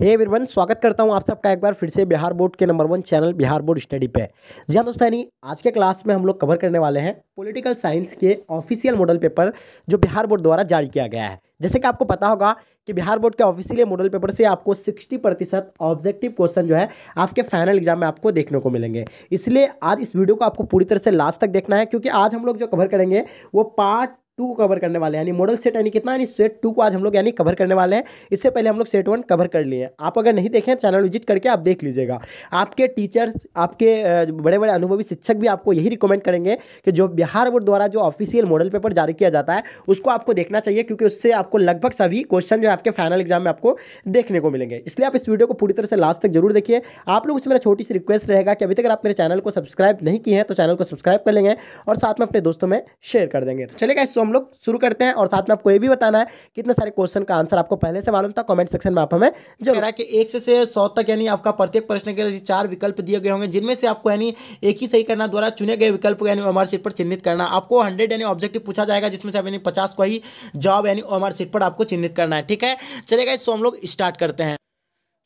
हे वीरवन स्वागत करता हूं आप सबका एक बार फिर से बिहार बोर्ड के number one channel Bihar board study पे जी हाँ दोस्तों यानी आज के क्लास में हम लोग कवर करने वाले हैं पॉलिटिकल साइंस के ऑफिशियल मॉडल पेपर जो बिहार बोर्ड द्वारा जारी किया गया है जैसे कि आपको पता होगा कि बिहार बोर्ड के ऑफिशियल मॉडल पेपर से आपको सिक्सटी प्रतिशत ऑब्जेक्टिव क्वेश्चन जो है आपके फाइनल एग्जाम में आपको देखने को मिलेंगे इसलिए आज इस वीडियो को आपको पूरी तरह से लास्ट तक देखना है क्योंकि आज हम लोग जो कवर करेंगे वो पार्ट टू को कवर करने वाले यानी मॉडल सेट यानी कितना यानी सेट टू को आज हम लोग यानी कवर करने वाले हैं इससे पहले हम लोग सेट वन कवर कर लिए हैं आप अगर नहीं देखें चैनल विजिट करके आप देख लीजिएगा आपके टीचर्स आपके बड़े बड़े अनुभवी शिक्षक भी आपको यही रिकमेंड करेंगे कि जो बिहार बोर्ड द्वारा जो ऑफिशियल मॉडल पेपर जारी किया जाता है उसको आपको देखना चाहिए क्योंकि उससे आपको लगभग सभी क्वेश्चन जो है आपके फाइनल एग्जाम में आपको देखने को मिलेंगे इसलिए आप इस वीडियो को पूरी तरह से लास्ट तक जरूर देखिए आप लोग उसमें मेरा छोटी सी रिक्वेस्ट रहेगा कि अभी तक आप मेरे चैनल को सब्सक्राइब नहीं किए हैं तो चैनल को सब्सक्राइब कर लेंगे और साथ में अपने दोस्तों में शेयर कर देंगे तो चलेगा इस हम लोग शुरू करते हैं और साथ में आपको ये भी बताना है कितने सारे क्वेश्चन का आंसर आपको पहले से मालूम था कमेंट सेक्शन में आप हमें जो कह रहा है कि एक से सौ तक यानी आपका प्रत्येक प्रश्न के लिए चार विकल्प दिए गए होंगे जिनमें से आपको यानी एक ही सही करना द्वारा चुने गए विकल्प को यानी ओमर सीट पर चिन्हित करना आपको हंड्रेड यानी ऑब्जेक्टिव पूछा जाएगा जिसमें से यानी पचास को ही जॉब यानी ओमर सीट पर आपको चिन्हित करना है ठीक है चलेगा इस हम लोग स्टार्ट करते हैं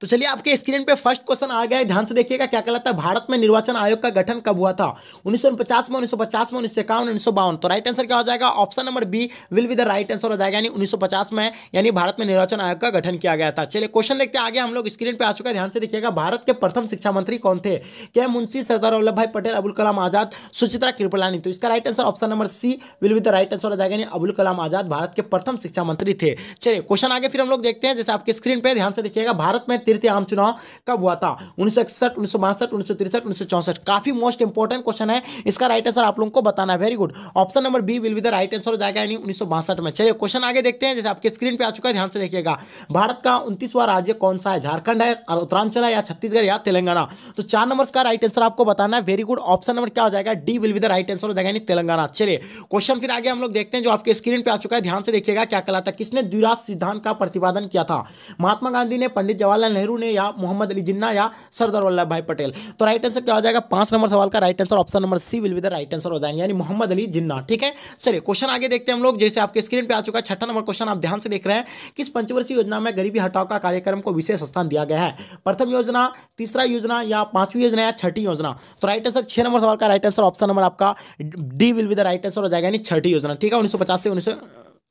तो चलिए आपके स्क्रीन पे फर्स्ट क्वेश्चन आ गया है ध्यान से देखिएगा क्या कहलाता है भारत में निर्वाचन आयोग का गठन कब हुआ था 1949 में 1950 में उन्नीस सौ इक्यावन उन्नीस तो राइट आंसर क्या हो जाएगा option number B will be the right answer हो जाएगा यानी 1950 में यानी भारत में निर्वाचन आयोग का गठन किया गया था चलिए क्वेश्चन देखते आगे हम लोग स्क्रीन पर आ चुका है ध्यान से देखिएगा भारत के प्रथम शिक्षा मंत्री कौन थे क्या मुंशी सरदार वल्लभ भाई पटेल अबुल कलाम आजाद सुचित्रा कृपलानी तो इसका right answer option number C will be the right answer हो जाएगा यानी अबुल कलाम आजाद भारत के प्रथम शिक्षा मंत्री थे चलिए क्वेश्चन आगे फिर हम लोग देखते हैं जैसे आपके स्क्रीन पर ध्यान से देखिएगा भारत में तृतीय आम चुनाव कब हुआ था उन्नीस सौ इकसठ उन्नीस सौ बासठ उन्नीस सौ तिरसठ उन्नीस सौ चौसठ काफी मोस्ट इंपॉर्टेंट क्वेश्चन है इसका राइट आंसर आप लोगों को बताना है very good option number B will be the right answer हो जाएगा यानी उन्नीस में चलिए क्वेश्चन आगे देखते हैं जैसे आपके स्क्रीन पर आ चुका है ध्यान से देखिएगा भारत का उनतीसवां राज्य कौन सा है झारखंड है उत्तरांचल है या छत्तीसगढ़ या तेलंगाना तो चार नंबर का राइट आंसर आपको बताना है वेरी गुड ऑप्शन नंबर क्या हो जाएगा D will be the right answer हो जाएगा यानी तेलंगाना चलिए क्वेश्चन फिर आगे हम लोग देखते हैं जो आपके स्क्रीन पर आ चुका है ध्यान से देखिएगा क्या कहलाता है किसने द्विराज सिद्धांत का प्रतिपादन किया था महात्मा गांधी ने पंडित जवाहरलाल नेहरू ने या मोहम्मद अली जिन्ना या सरदार वल्लभ भाई पटेल तो राइट आंसर क्या हो जाएगा पांच नंबर सवाल का right answer option number C will be right answer हो जाएंगे यानी मोहम्मद अली जिन्ना ठीक है चलिए क्वेश्चन आगे देखते हैं हम लोग जैसे आपके स्क्रीन पर आ चुका है छठा नंबर क्वेश्चन आप ध्यान से देख रहे हैं किस पंचवर्षीय योजना में गरीबी हटाव का कार्यक्रम को विशेष स्थान दिया गया है प्रथम योजना तीसरा योजना या पांचवी योजना या छठी योजना तो राइट आंसर छह नंबर सवाल का राइट आंसर ऑप्शन नंबर आपका D will be right answer हो जाएगा यानी छठी योजना ठीक है उन्नीस से उन्नीस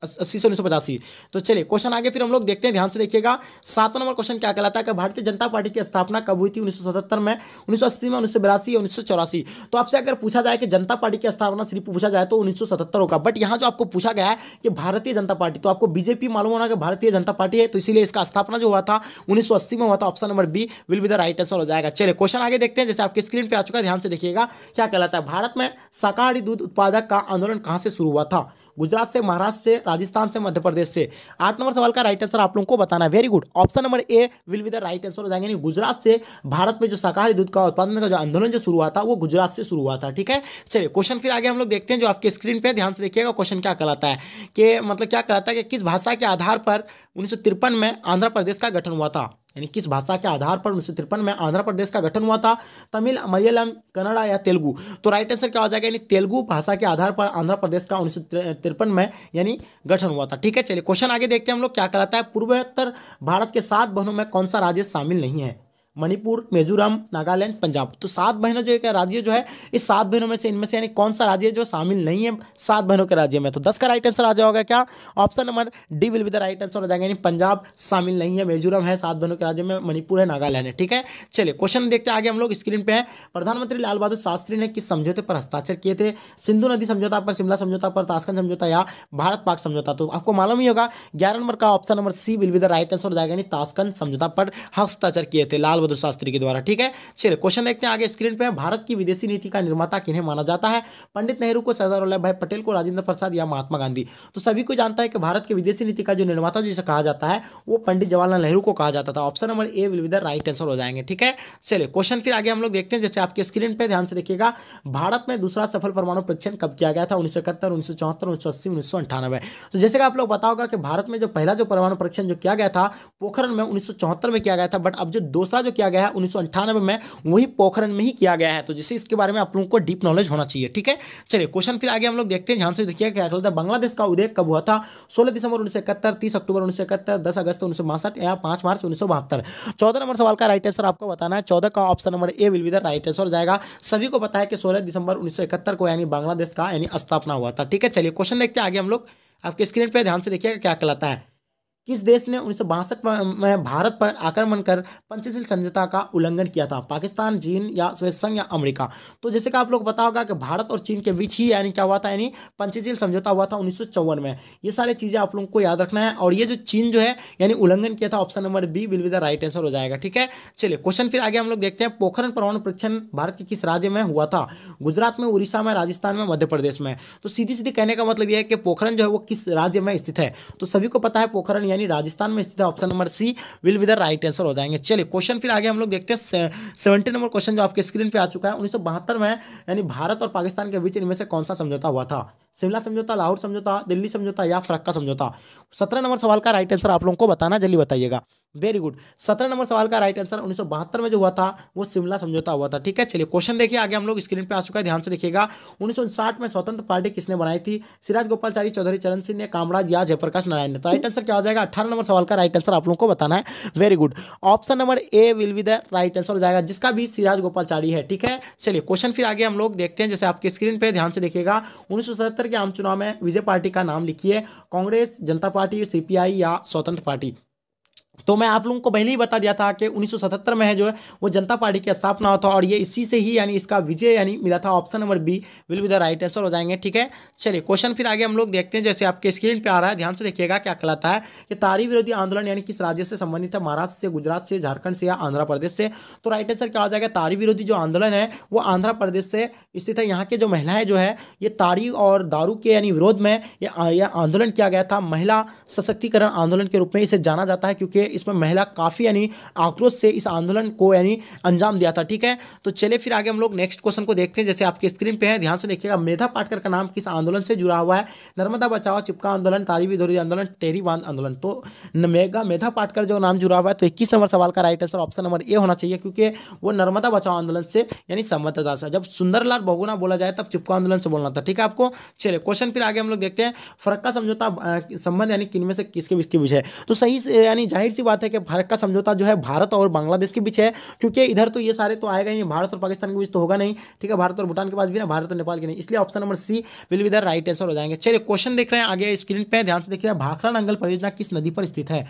अस्सी से उन्नीस सौ तो चलिए क्वेश्चन आगे फिर हम लोग देखते हैं ध्यान से देखिएगा सात नंबर क्वेश्चन क्या कहलाता है कि भारतीय जनता पार्टी की स्थापना कब हुई थी उन्नीस में उन्नीस में उन्नीस सौ बिरासी उन्नीस सौ चौरासी तो आपसे अगर पूछा जाए कि जनता पार्टी की स्थापना सिर्फ पूछा जाए तो उन्नीस होगा बट यहाँ जो आपको पूछा गया है कि भारतीय जनता पार्टी तो आपको बीजेपी मालूम होना कि भारतीय जनता पार्टी है तो इसीलिए इसका स्थापना जो हुआ था उन्नीस में हुआ था option number B will be the right answer हो जाएगा चलिए क्वेश्चन आगे देखते हैं जैसे आपकी स्क्रीन पर आ चुका है ध्यान से देखिएगा क्या कहलाता है भारत में शाकाहारी दूध उत्पादक का आंदोलन कहाँ से शुरू हुआ था गुजरात से महाराष्ट्र से राजस्थान से मध्य प्रदेश से आठ नंबर सवाल का राइट आंसर आप लोगों को बताना है very good option number A will be the right answer हो जाएंगे गुजरात से भारत में जो शाकाहारी दूध का उत्पादन का जो आंदोलन जो शुरू हुआ था वो गुजरात से शुरू हुआ था ठीक है चलिए क्वेश्चन फिर आगे हम लोग देखते हैं जो आपके स्क्रीन पर ध्यान से देखिएगा क्वेश्चन क्या कहलाता है कि मतलब क्या कहलाता है कि किस भाषा के आधार पर उन्नीस में आंध्र प्रदेश का गठन हुआ था यानी किस भाषा के आधार पर उन्नीस में आंध्र प्रदेश का गठन हुआ था तमिल मलयालम कन्नड़ा या तेलुगु तो राइट आंसर क्या हो जाएगा यानी तेलुगु भाषा के आधार पर आंध्र प्रदेश का उन्नीस में यानी गठन हुआ था ठीक है चलिए क्वेश्चन आगे देखते हैं हम लोग क्या कहलाता है पूर्वोत्तर भारत के सात बहनों में कौन सा राज्य शामिल नहीं है मणिपुर मिजोरम नागालैंड पंजाब तो सात बहनों जो है राज्य जो है इस सात बहनों में से इनमें से यानी कौन सा राज्य जो शामिल नहीं है सात बहनों के राज्य में तो दस का राइट आंसर आ जाएगा क्या option number D will be the right answer हो जाएगा यानी पंजाब शामिल नहीं है मिजोरम है सात बहनों के राज्य में मणिपुर है नागालैंड है ठीक है चलिए क्वेश्चन देखते आगे हम लोग स्क्रीन पे है प्रधानमंत्री लाल बहादुर शास्त्री ने किस समझौते पर हस्ताक्षर किए थे सिंधु नदी समझौता पर शिमला समझौता पर ताशकंद समझौता या भारत पाक समझौता तो आपको मालूम ही होगा ग्यारह नंबर का option number C will be the right answer हो जाएगा यानी ताशकंद समझौता पर हस्ताक्षर किए थे लाल रुद्र शास्त्री के द्वारा ठीक है चलिए क्वेश्चन देखते हैं आगे स्क्रीन पे भारत की विदेशी नीति का निर्माता किन्हें माना जाता है पंडित नेहरू को सरदार वल्लभ भाई पटेल को राजेंद्र प्रसाद या महात्मा गांधी तो सभी को जानता है कि भारत की विदेशी नीति का जो निर्माता जिसे कहा जाता है वो पंडित जवाहरलाल नेहरू को कहा जाता था ऑप्शन नंबर ए विल विदर राइट आंसर हो जाएंगे ठीक है चलिए क्वेश्चन फिर आगे हम लोग देखते हैं जैसे आपके स्क्रीन पर ध्यान से देखिएगा भारत में दूसरा सफल परमाणु परीक्षण कब किया गया था उन्नीस सौ इकहत्तर उन्नीस सौ चौहत्तर उन्नीस सौ अस्सी उन्नीस सौ अंठानवे तो जैसे कि आप लोग बताओगा कि भारत में जो पहला जो परमाणु परीक्षण जो किया गया था पोखरण में उन्नीस में किया गया था बट अब जो दूसरा जो किया गया है उन्नीस में वही पोखरण में ही किया गया है तो जिससे इसके बारे में आप लोगों को डीप नॉलेज होना चाहिए ठीक है चलिए क्वेश्चन फिर आगे हम लोग देखते हैं ध्यान से देखिए क्या कहता है बांग्लादेश का उदय कब हुआ था सोलह दिसंबर उन्नीस सौ अक्टूबर उन्नीस सौ दस अगस्त उन्नीस सौ या पांच मार्च उन्नीस सौ चौदह नंबर सवाल का राइट आंसर आपको बताना है चौदह का option number A will be the right answer जाएगा सभी को पता है कि सोलह दिसंबर उन्नीस को यानी बांग्लादेश का यानी स्थापना हुआ था ठीक है चलिए क्वेश्चन देखते हैं आगे हम लोग आपके स्क्रीन पर ध्यान से देखिएगा क्या कहलाता है किस देश ने उन्नीस में भारत पर आक्रमण कर पंचशील संहिता का उल्लंघन किया था पाकिस्तान चीन या स्वेच्छसंघ या अमेरिका तो जैसे कि आप लोग पता होगा कि भारत और चीन के बीच ही यानी क्या हुआ था यानी पंचशील समझौता हुआ था उन्नीस में ये सारी चीज़ें आप लोगों को याद रखना है और ये जो चीन जो है यानी उल्लंघन किया था option number B will be the right answer हो जाएगा ठीक है चलिए क्वेश्चन फिर आगे हम लोग देखते हैं पोखरण परमाणु परीक्षण भारत के किस राज्य में हुआ था गुजरात में उड़ीसा में राजस्थान में मध्य प्रदेश में तो सीधी सीधी कहने का मतलब यह है कि पोखरण जो है वो किस राज्य में स्थित है तो सभी को पता है पोखरण यानी राजस्थान में स्थित है option number C will be right answer हो जाएंगे चलिए क्वेश्चन फिर आगे हम लोग देखते हैं सेवेंटी नंबर क्वेश्चन जो आपके स्क्रीन पर आ चुका है उन्नीस में यानी भारत और पाकिस्तान के बीच इनमें से कौन सा समझौता हुआ था शिमला समझौता लाहौर समझौता दिल्ली समझौता या फरक्का समझौता सत्रह नंबर सवाल का राइट आंसर आप लोगों को बताना जल्दी बताइएगा वेरी गुड सत्रह नंबर सवाल का राइट आंसर उन्नीस में जो हुआ था वो शिमला समझौता हुआ था ठीक है चलिए क्वेश्चन देखिए आगे हम लोग स्क्रीन पे आ चुका है ध्यान से देखिएगा उन्नीस में स्वतंत्र पार्टी किसने बनाई थी सिराज गोपालचारी चौधरी चरण सिंह ने कामराज या जयप्रकाश नारायण ने तो राइट आंसर क्या हो जाएगा अठारह नंबर सवाल का राइट आंसर आप लोगों को बताना है very good option number A will be the right answer हो जाएगा जिसका भी सिराज गोपालचारी है ठीक है चलिए क्वेश्चन फिर आगे हम लोग देखते हैं जैसे आपके स्क्रीन पर ध्यान से देखिएगा उन्नीस के आम चुनाव में विजय पार्टी का नाम लिखिए कांग्रेस जनता पार्टी सीपीआई या स्वतंत्र पार्टी तो मैं आप लोगों को पहले ही बता दिया था कि 1977 में है जो है वो जनता पार्टी की स्थापना हुआ था और ये इसी से ही यानी इसका विजय यानी मिला था option number B will be the right answer हो जाएंगे ठीक है चलिए क्वेश्चन फिर आगे हम लोग देखते हैं जैसे आपके स्क्रीन पर आ रहा है ध्यान से देखिएगा क्या कहलाता है कि तारी विरोधी आंदोलन यानी किस राज्य से संबंधित है महाराष्ट्र से गुजरात से झारखंड से या आंध्र प्रदेश से तो राइट आंसर क्या हो जाएगा तारी विरोधी जो आंदोलन है वो आंध्र प्रदेश से स्थित है यहाँ के जो महिलाएं जो है ये तारी और दारू के यानी विरोध में यह आंदोलन किया गया था महिला सशक्तिकरण आंदोलन के रूप में इसे जाना जाता है क्योंकि इसमें महिला काफ़ी यानी आक्रोश से इस आंदोलन को यानी अंजाम दिया था ठीक है तो चले फिर आगे हम लोग नेक्स्ट क्वेश्चन को देखते हैं जैसे आपके स्क्रीन पे है ध्यान से देखिएगा मेधा पाटकर का नाम किस आंदोलन से जुड़ा हुआ है नर्मदा बचाओ चिपका आंदोलन तालीबी धोरी आंदोलन टेरी बांध आंदोलन तो मेगा मेधा पाटकर जो नाम जुड़ा हुआ है तो इक्कीस नंबर सवाल का right answer option number A होना चाहिए क्योंकि वो नर्मदा बचाओ आंदोलन से यानी संबद्ध था जब सुंदरलाल बहुगुना बोला जाए तब चिपका आंदोलन से बोलना था ठीक है आपको चले क्वेश्चन फिर आगे हम लोग देखते हैं फरक्का समझौता संबंध यानी किनमें से किसके किसके बीच है तो सही यानी जाहिर सी बात है कि फर्क का समझौता जो है भारत और बांग्लादेश के बीच है क्योंकि इधर तो ये सारे तो आएगा ही भारत और पाकिस्तान के बीच तो होगा नहीं ठीक है भारत और भूटान के पास भी ना भारत और नेपाल के नहीं इसलिए option number C will be right answer हो जाएंगे चलिए क्वेश्चन देख रहे हैं आगे स्क्रीन पर ध्यान से देख रहे हैं भाखरा नंगल परियोजना किस नदी पर स्थित है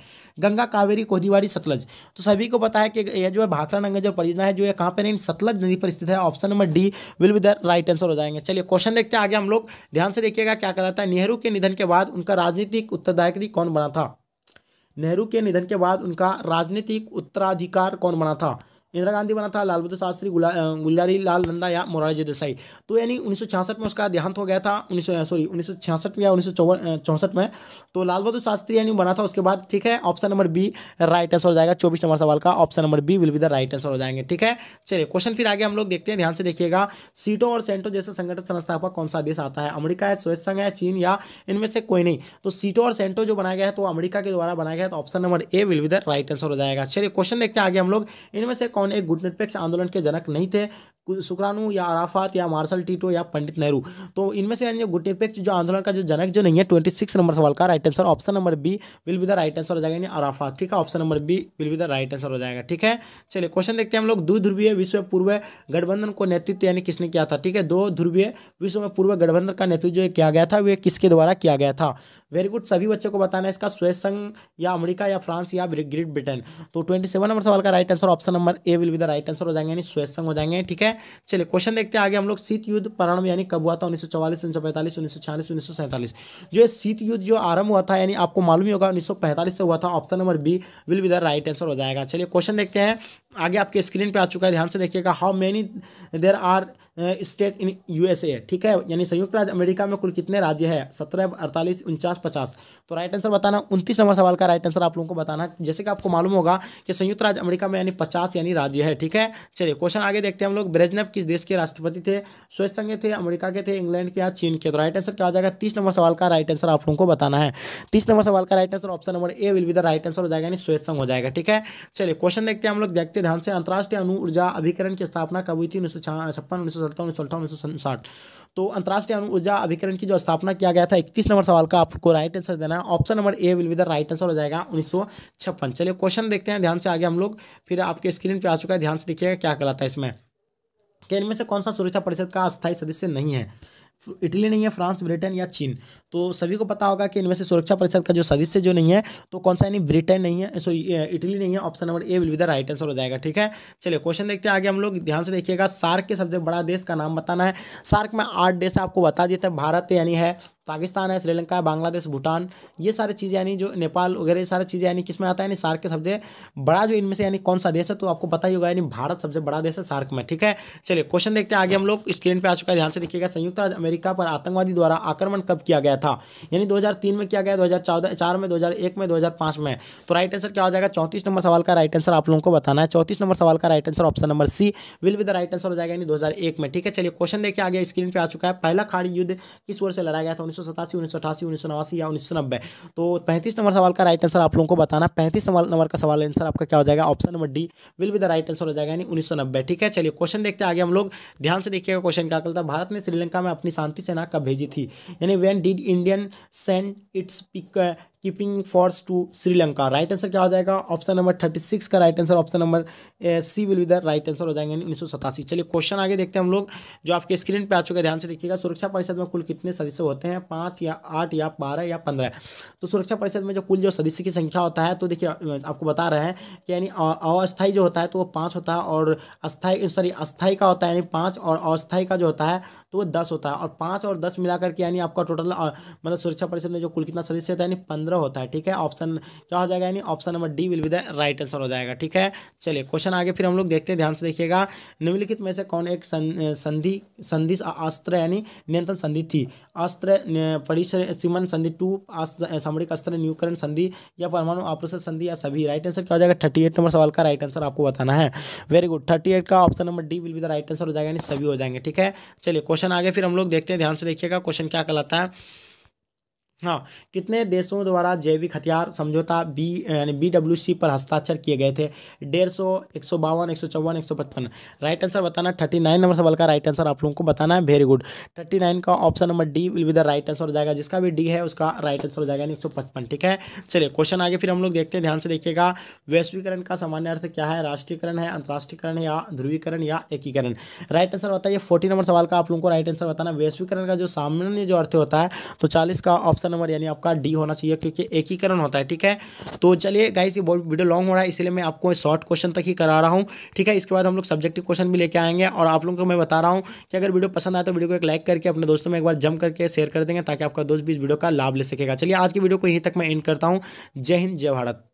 गंगा कावेरी कोदीवाड़ी सतलज तो सभी को पता है कि यह जो है भाखरा नंगल जो परियोजना है जो है कहाँ पर नहीं सतलज नदी पर स्थित है option number D will be right answer हो जाएंगे चलिए क्वेश्चन देखते हैं आगे हम लोग ध्यान से देखिएगा क्या कहलाता है नेहरू के निधन के बाद उनका राजनीतिक उत्तरदायक कौन बना था नेहरू के निधन के बाद उनका राजनीतिक उत्तराधिकार कौन बना था इंदिरा गांधी बना था लाल बहादुर शास्त्री गुलजारी लाल नंदा या मोरारजी देसाई तो यानी उन्नीस में उसका देहांत हो गया था उन्नीस सॉरी उन्नीस या उन्नीस सौ में तो लाल बहादुर शास्त्री यानी बना था उसके बाद ठीक है option number B right answer हो जाएगा चौबीस नंबर सवाल का option number B will be the right answer हो जाएंगे ठीक है चलिए क्वेश्चन फिर आगे हम लोग देखते हैं ध्यान से देखिएगा सीटो और सेंटो जैसे संगठन संस्था का कौन सा देश आता है अमरीका है स्वेच्छ संघ है चीन या इनमें से कोई नहीं तो सीटो और सेंटो जो बनाया गया है तो अमरीका के द्वारा बनाया गया है तो option number A will be the right answer हो जाएगा चलिए क्वेश्चन देखते हैं आगे हम लोग इनमें से कौन एक गुटनिरपेक्ष आंदोलन के जनक नहीं थे शुक्राणु या अराफात या मार्शल टीटो या पंडित नेहरू तो इनमें से यानी गुटनिरपेक्ष जो आंदोलन का जो जनक जो नहीं है ट्वेंटी सिक्स नंबर सवाल का right answer option number B will be the right answer हो जाएगा यानी अराफात ठीक है option number B will be the right answer हो जाएगा ठीक है चलिए क्वेश्चन देखते हैं हम लोग दो ध्रुवीय विश्व पूर्व गठबंधन को नेतृत्व यानी किसने किया था ठीक है दो ध्रुवीय विश्व में पूर्व गठबंधन का नेतृत्व जो किया गया था वह किसके द्वारा किया गया था वेरी गुड सभी बच्चों को बताना है इसका स्वेज संघ या अमरीका या फ्रांस या ग्रेट ब्रिटेन तो ट्वेंटी सेवन नंबर सवाल का right answer option number A will be the right answer हो जाएंगे यानी स्वेज संघ हो जाएंगे ठीक है चलिए क्वेश्चन देखते हैं आगे हम लोग शीत युद्ध प्रारंभ यानी कब हुआ था उन्नीस सौ चौवालीस उन्नीस सौ पैंतालीस उन्नीस सौ छियालीस उन्नीस सौ सैंतालीस जो शीत युद्ध जो आरंभ हुआ था यानी आपको मालूम ही होगा उन्नीस सौ पैंतालीस से हुआ था option number B will be the right answer हो जाएगा चलिए क्वेश्चन देखते हैं आगे आपके स्क्रीन पे आ चुका है ध्यान से देखिएगा how many there are state in USA ठीक है यानी संयुक्त राज्य अमेरिका में कुल कितने राज्य है सत्रह अड़तालीस उनचास पचास तो राइट आंसर बताना उनतीस नंबर सवाल का राइट आंसर आप लोगों को बताना जैसे कि आपको मालूम होगा कि संयुक्त राज्य अमेरिका में यानी पचास यानी राज्य है ठीक है चलिए क्वेश्चन आगे देखते हैं हम लोग ब्रेजनेव किस देश के राष्ट्रपति थे स्वेज संघ थे अमेरिका के थे इंग्लैंड के या चीन के तो राइट आंसर क्या हो जाएगा तीस नंबर सवाल का राइट आंसर आप लोगों को बताना है तीस नंबर सवाल का right answer option number A will be the right answer हो जाएगा यानी स्वेज संघ हो जाएगा ठीक है चलिए क्वेश्चन देखते हैं हम लोग देखते सकते ध्यान से अंतर्राष्ट्रीय अनु ऊर्जा अभिकरण की स्थापना कब हुई थी उन्नीस सौ छप्पन उन्नीस सौ सत्तर उन्नीस सौ अठावन उन्नीस सौ साठ तो अंतर्राष्ट्रीय अनु ऊर्जा अभिकरण की जो स्थापना किया गया था इक्कीस नंबर सवाल का आपको राइट आंसर देना है option number A will be right answer हो जाएगा उन्नीस सौ छप्पन चलिए क्वेश्चन देखते हैं ध्यान से आगे हम लोग फिर आपके स्क्रीन पर आ चुका है ध्यान से देखिएगा क्या कहलाता है इसमें कि इनमें से कौन सा सुरक्षा परिषद का अस्थायी सदस्य नहीं है इटली नहीं है फ्रांस ब्रिटेन या चीन तो सभी को पता होगा कि इनमें से सुरक्षा परिषद का जो सदस्य जो नहीं है तो कौन सा यानी ब्रिटेन नहीं है सॉरी इटली नहीं है option number A will be the right answer हो जाएगा ठीक है चलिए क्वेश्चन देखते हैं आगे हम लोग ध्यान से देखिएगा सार्क के सबसे बड़ा देश का नाम बताना है सार्क में आठ देश आपको बता देते हैं भारत यानी है पाकिस्तान है श्रीलंका है बांग्लादेश भूटान ये सारी चीज़ें यानी जो नेपाल वगैरह ये सारी चीज़ें यानी किस में आता है यानी सार्क के सबसे बड़ा जो इनमें से यानी कौन सा देश है तो आपको पता ही होगा यानी भारत सबसे बड़ा देश है सार्क में ठीक है चलिए क्वेश्चन देखते हैं आगे हम लोग स्क्रीन पर आ चुका है ध्यान से देखिएगा संयुक्त राज्य अमेरिका पर आतंकवादी द्वारा आक्रमण कब किया गया था यानी दो में किया गया दो चार में दो में दो में तो राइट आंसर क्या हो जाएगा चौंतीस नंबर सवाल का राइट आंसर आप लोगों को बताना है चौंतीस नंबर सवाल का right answer option number C will be right answer हो जाएगा यानी दो में ठीक है चलिए क्वेश्चन देखिए आगे स्क्रीन पर आ चुका है पहला खाड़ी युद्ध किस ओर से लड़ा गया था सौ सतासी उन्नीस सौ अठासी उन्नीस सौ नवासी या उन्नीस सौ नब्बे तो पैंतीस नंबर सवाल का राइट आंसर आप लोगों को बताना पैंतीस नंबर का सवाल आंसर आपका क्या हो जाएगा option number D will be the right answer हो जाएगा यानी उन्नीस ठीक है चलिए क्वेश्चन देखते आगे हम लोग ध्यान से देखिएगा क्वेश्चन क्या करता है भारत ने श्रीलंका में अपनी शांति सेना कब भेजी थी यानी when did Indian send its keeping force to Sri Lanka right answer क्या हो जाएगा ऑप्शन नंबर थर्टी सिक्स का right answer option number C will be the right answer हो जाएंगे उन्नीस सौ सतासी चलिए क्वेश्चन आगे देखते हैं हम लोग जो आपके स्क्रीन पे आ चुके ध्यान से देखिएगा सुरक्षा परिषद में कुल कितने सदस्य होते हैं पाँच या आठ या बारह या पंद्रह तो सुरक्षा परिषद में जो कुल जो सदस्य की संख्या होता है तो देखिए आपको बता रहे हैं कि यानी अस्थायी जो होता है तो वो पाँच होता है और अस्थायी सॉरी अस्थायी का होता है यानी पाँच और अस्थायी का जो होता है तो वो दस होता है और पाँच और दस मिला करके यानी आपका टोटल मतलब सुरक्षा परिषद में जो कुल कितना सदस्य होता है यानी पंद्रह होता है ठीक है ऑप्शन क्या हो जाएगा यानी option number D will be the right answer हो जाएगा ठीक है चलिए क्वेश्चन आगे फिर हम लोग देखते हैं ध्यान से देखिएगा निम्नलिखित में से कौन एक संधि संधि अस्त्र यानी नियंत्रण संधि थी अस्त्र परिसीमन संधि टू सामरिक अस्त्र न्यूकरण संधि या परमाणु ऑपरेशन संधि या सभी राइट आंसर क्या हो जाएगा थर्टी नंबर सवाल का राइट आंसर आपको बताना है वेरी गुड थर्टी का option number D will be the right answer हो जाएगा यानी सभी हो जाएंगे ठीक है चलिए क्वेश्चन आगे फिर हम लोग देखते हैं ध्यान से देखिएगा क्वेश्चन क्या कहलाता है हाँ कितने देशों द्वारा जैविक हथियार समझौता बी यानी बी डब्ल्यू सी पर हस्ताक्षर किए गए थे डेढ़ सौ एक सौ बावन एक सौ चौवन एक सौ पचपन राइट आंसर बताना थर्टी नाइन नंबर सवाल का राइट आंसर आप लोगों को बताना है वेरी गुड थर्टी नाइन का option number D will be the right answer हो जाएगा जिसका भी डी है उसका राइट आंसर हो जाएगा यानी एक सौ पचपन ठीक है चलिए क्वेश्चन आगे फिर हम लोग देखते हैं ध्यान से देखिएगा वैश्वीकरण का सामान्य अर्थ क्या है राष्ट्रीयकरण है अंतर्राष्ट्रीयकरण या ध्रुवीकरण या एकीकरण राइट आंसर बताइए फोर्टी नंबर सवाल का आप लोगों को राइट आंसर बताना वैश्वीकरण का जो सामान्य जो अर्थ होता है तो चालीस का ऑप्शन ऑप्शन नंबर यानी आपका डी होना चाहिए क्योंकि एकीकरण होता है ठीक है तो चलिए गाइस ये वीडियो लॉन्ग हो रहा है इसलिए मैं आपको शॉर्ट क्वेश्चन तक ही करा रहा हूँ ठीक है इसके बाद हम लोग सब्जेक्टिव क्वेश्चन भी लेके आएंगे और आप लोगों को मैं बता रहा हूँ कि अगर वीडियो पसंद आए तो वीडियो को एक लाइक करके अपने दोस्तों में एक बार जम करके शेयर कर देंगे ताकि आपका दोस्त भी इस वीडियो का लाभ ले सकेगा चलिए आज की वीडियो को यहीं तक मैं एंड करता हूँ जय हिंद जय भारत